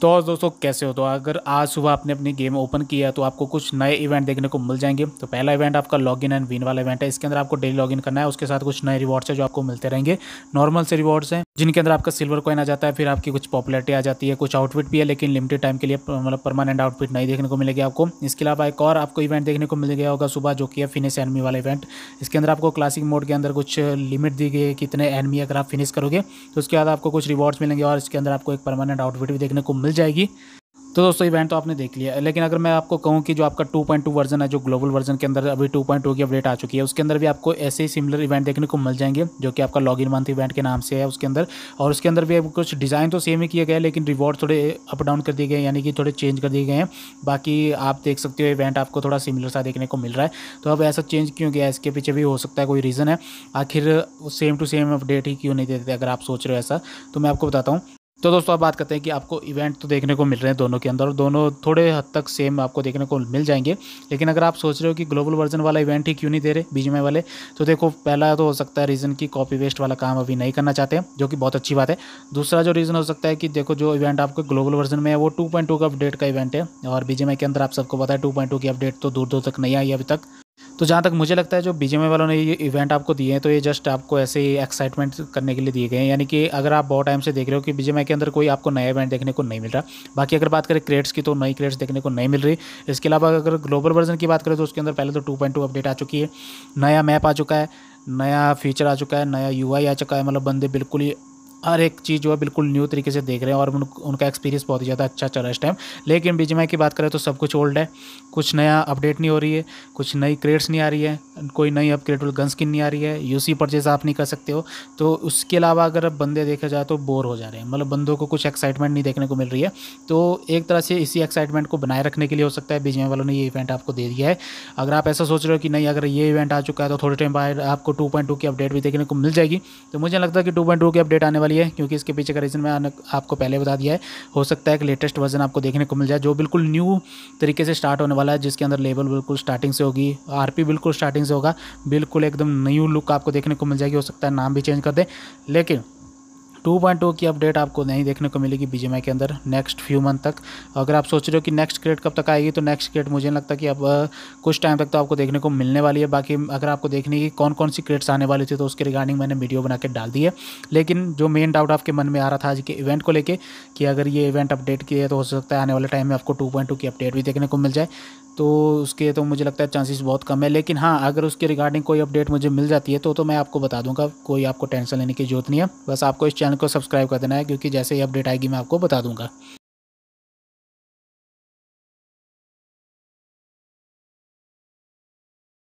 तो दोस्तों कैसे हो तो अगर आज सुबह आपने अपनी गेम ओपन किया तो आपको कुछ नए इवेंट देखने को मिल जाएंगे तो पहला इवेंट आपका लॉगिन एंड विन वाला इवेंट है इसके अंदर आपको डेली लॉगिन करना है उसके साथ कुछ नए रिवॉर्ड्स है जो आपको मिलते रहेंगे नॉर्मल से रिवॉर्ड्स हैं जिनके अंदर आपका सिल्वर कॉइन आ जाता है फिर आपकी कुछ पॉपुलरिटी आ जाती है कुछ आउटफिट भी है लेकिन लिमिटेड टाइम के लिए मतलब परमानेंट आउटफिट नहीं देखने को मिलेगी आपको इसके अलावा एक और आपको इवेंट देखने को मिल गया होगा सुबह जो कि है फिनिश एनमी वाला इवेंट इसके अंदर आपको क्लासिक मोड के अंदर कुछ लिमिट दी गई है कितने एनमी अगर आप फिनिश करोगे तो उसके बाद आपको कुछ रिवॉर्ड्स मिलेंगे और इसके अंदर आपको एक परमानेंट आउटफिट भी देखने को मिल जाएगी तो दोस्तों इवेंट तो आपने देख लिया लेकिन अगर मैं आपको कहूँ कि जो आपका 2.2 वर्जन है जो ग्लोबल वर्जन के अंदर अभी 2.2 की अपडेट आ चुकी है उसके अंदर भी आपको ऐसे ही सिमिलर इवेंट देखने को मिल जाएंगे जो कि आपका लॉग इन मंथ इवेंट के नाम से है उसके अंदर और उसके अंदर भी कुछ डिज़ाइन तो सेम ही किया गया लेकिन रिवॉर्ड थोड़े अप डाउन कर दिए गए यानी कि थोड़े चेंज कर दिए गए हैं बाकी आप देख सकते हो इवेंट आपको थोड़ा सिमिलर सा देखने को मिल रहा है तो अब ऐसा चेंज क्यों गया इसके पीछे भी हो सकता है कोई रीज़न है आखिर सेम टू सेम अपडेट ही क्यों नहीं देते अगर आप सोच रहे हो ऐसा तो मैं आपको बताता हूँ तो दोस्तों आप बात करते हैं कि आपको इवेंट तो देखने को मिल रहे हैं दोनों के अंदर और दोनों थोड़े हद तक सेम आपको देखने को मिल जाएंगे लेकिन अगर आप सोच रहे हो कि ग्लोबल वर्जन वाला इवेंट ही क्यों नहीं दे रहे बीजीएमआई वाले तो देखो पहला तो हो सकता है रीज़न की कॉपी वेस्ट वाला काम अभी नहीं करना चाहते हैं जो कि बहुत अच्छी बात है दूसरा जो रीज़न हो सकता है कि देखो जो इवेंट आपको ग्लोबल वर्जन में है वो टू का अपडेट का इवेंट है और बीजीएमआई के अंदर आप सबको पता है टू की अपडेट तो दूर दूर तक नहीं आई अभी तक तो जहाँ तक मुझे लगता है जो बी वालों ने ये इवेंट आपको दिए हैं तो ये जस्ट आपको ऐसे ही एक्साइटमेंट करने के लिए दिए गए हैं यानी कि अगर आप बहुत टाइम से देख रहे हो कि बी के अंदर कोई आपको नया इवेंट देखने को नहीं मिल रहा बाकी अगर बात करें क्रेड्स की तो नई क्रेड्स देखने को नहीं मिल रही इसके अलावा अगर ग्लोबल वर्जन की बात करें तो उसके अंदर पहले तो टू अपडेट आ चुकी है नया मैप आ चुका है नया फीचर आ चुका है नया यू आ चुका है मतलब बंदे बिल्कुल ही हर एक चीज़ जो है बिल्कुल न्यू तरीके से देख रहे हैं और उन, उनका एक्सपीरियंस बहुत ही ज़्यादा अच्छा चल रहा है इस टाइम लेकिन बीजीएमआई की बात करें तो सब कुछ ओल्ड है कुछ नया अपडेट नहीं हो रही है कुछ नई क्रेड्स नहीं आ रही है कोई नई अब ग्रेड गन स्किन नहीं आ रही है यूसी परचेज आप नहीं कर सकते हो तो उसके अलावा अगर बंदे देखा जाए तो बोर हो जा रहे हैं मतलब बंदों को कुछ एक्साइटमेंट नहीं देखने को मिल रही है तो एक तरह से इसी एक्साइटमेंट को बनाए रखने के लिए हो सकता है बीजेम वालों ने ये इवेंट आपको दे दिया है अगर आप ऐसा सोच रहे हो कि नहीं अगर ये इवेंट आ चुका है तो थोड़े टाइम बाद आपको टू की अपडेट भी देखने को मिल जाएगी तो मुझे लगता है कि टू की अपडेट आने वाली है क्योंकि इसके पीछे का रीज़न मैं आपको पहले बता दिया है हो सकता है कि लेटेस्ट वर्जन आपको देखने को मिल जाए जो बिल्कुल न्यू तरीके से स्टार्ट होने वाला है जिसके अंदर लेवल बिल्कुल स्टार्टिंग से होगी आर बिल्कुल स्टार्टिंग चेंज होगा बिल्कुल एकदम न्यू लुक आपको देखने को मिल जाएगी हो सकता है नाम भी चेंज कर दें लेकिन 2.2 की अपडेट आपको नहीं देखने को मिलेगी बी के अंदर नेक्स्ट फ्यू मंथ तक अगर आप सोच रहे हो कि नेक्स्ट क्रेट कब तक आएगी तो नेक्स्ट क्रेट मुझे नहीं लगता कि अब कुछ टाइम तक तो आपको देखने को मिलने वाली है बाकी अगर आपको देखने की कौन कौन सी क्रेट्स आने वाली थी तो उसके रिगार्डिंग मैंने वीडियो बना के डाल दी है लेकिन जो मेन डाउट आपके मन में आ रहा था आज के इवेंट को लेकर कि अगर ये इवेंट अपडेट किया तो हो सकता है आने वाले टाइम में आपको टू oh की अपडेट भी देखने को मिल जाए तो उसके तो मुझे लगता है चांसेस बहुत कम है लेकिन हाँ अगर उसके रिगार्डिंग कोई अपडेट मुझे मिल जाती है तो तो मैं आपको बता दूंगा कोई आपको टेंशन लेने की जरूरत नहीं है बस आपको इस चैनल को सब्सक्राइब कर देना है क्योंकि जैसे ही अपडेट आएगी मैं आपको बता दूंगा